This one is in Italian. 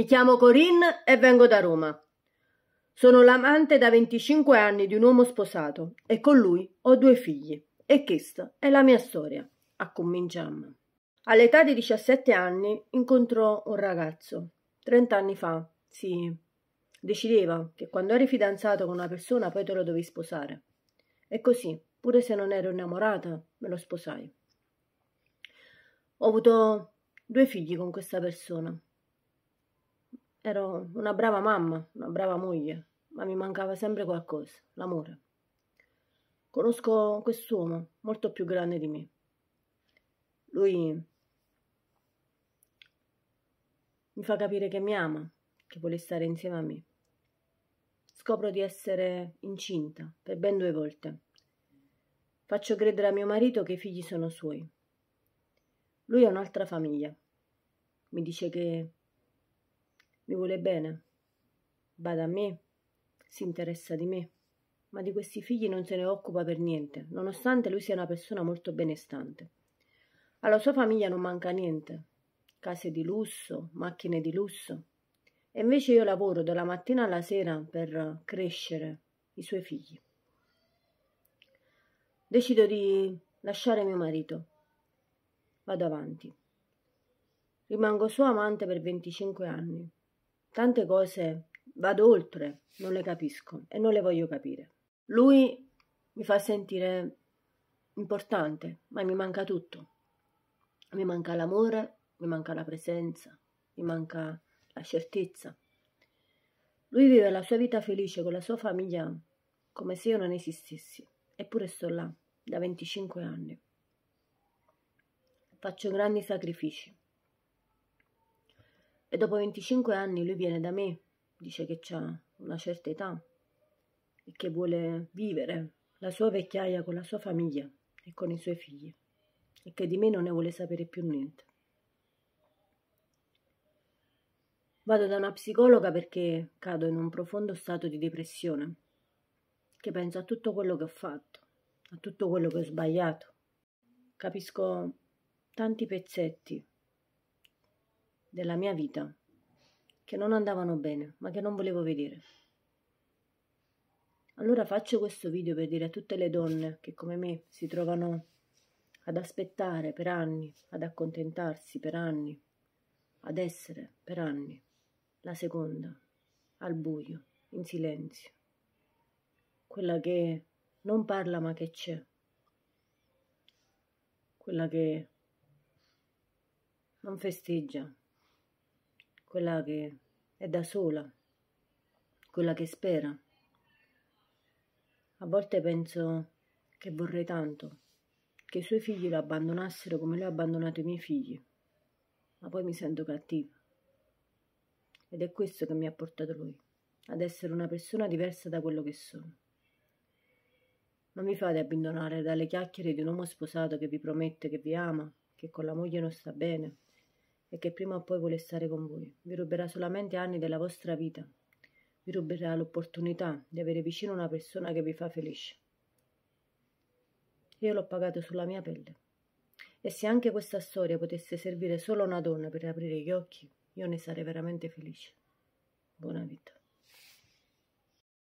Mi chiamo Corinne e vengo da Roma. Sono l'amante da 25 anni di un uomo sposato e con lui ho due figli. E questa è la mia storia. A cominciamo. All'età di 17 anni incontrò un ragazzo. 30 anni fa, sì. Decideva che quando eri fidanzato con una persona poi te lo dovevi sposare. E così, pure se non ero innamorata, me lo sposai. Ho avuto due figli con questa persona. Ero una brava mamma, una brava moglie, ma mi mancava sempre qualcosa, l'amore. Conosco quest'uomo, molto più grande di me. Lui mi fa capire che mi ama, che vuole stare insieme a me. Scopro di essere incinta per ben due volte. Faccio credere a mio marito che i figli sono suoi. Lui ha un'altra famiglia. Mi dice che mi vuole bene. Bada a me. Si interessa di me. Ma di questi figli non se ne occupa per niente, nonostante lui sia una persona molto benestante. Alla sua famiglia non manca niente. Case di lusso, macchine di lusso. E invece io lavoro dalla mattina alla sera per crescere i suoi figli. Decido di lasciare mio marito. Vado avanti. Rimango sua amante per 25 anni. Tante cose vado oltre, non le capisco e non le voglio capire. Lui mi fa sentire importante, ma mi manca tutto. Mi manca l'amore, mi manca la presenza, mi manca la certezza. Lui vive la sua vita felice con la sua famiglia come se io non esistessi, eppure sto là da 25 anni. Faccio grandi sacrifici e dopo 25 anni lui viene da me, dice che ha una certa età e che vuole vivere la sua vecchiaia con la sua famiglia e con i suoi figli e che di me non ne vuole sapere più niente. Vado da una psicologa perché cado in un profondo stato di depressione, che penso a tutto quello che ho fatto, a tutto quello che ho sbagliato. Capisco tanti pezzetti della mia vita che non andavano bene, ma che non volevo vedere. Allora faccio questo video per dire a tutte le donne che come me si trovano ad aspettare per anni, ad accontentarsi per anni, ad essere per anni la seconda, al buio, in silenzio, quella che non parla ma che c'è, quella che non festeggia quella che è da sola, quella che spera. A volte penso che vorrei tanto che i suoi figli lo abbandonassero come lui ha abbandonato i miei figli, ma poi mi sento cattiva. Ed è questo che mi ha portato lui, ad essere una persona diversa da quello che sono. Non mi fate abbandonare dalle chiacchiere di un uomo sposato che vi promette che vi ama, che con la moglie non sta bene, e che prima o poi vuole stare con voi. Vi ruberà solamente anni della vostra vita. Vi ruberà l'opportunità di avere vicino una persona che vi fa felice. Io l'ho pagato sulla mia pelle. E se anche questa storia potesse servire solo a una donna per aprire gli occhi, io ne sarei veramente felice. Buona vita.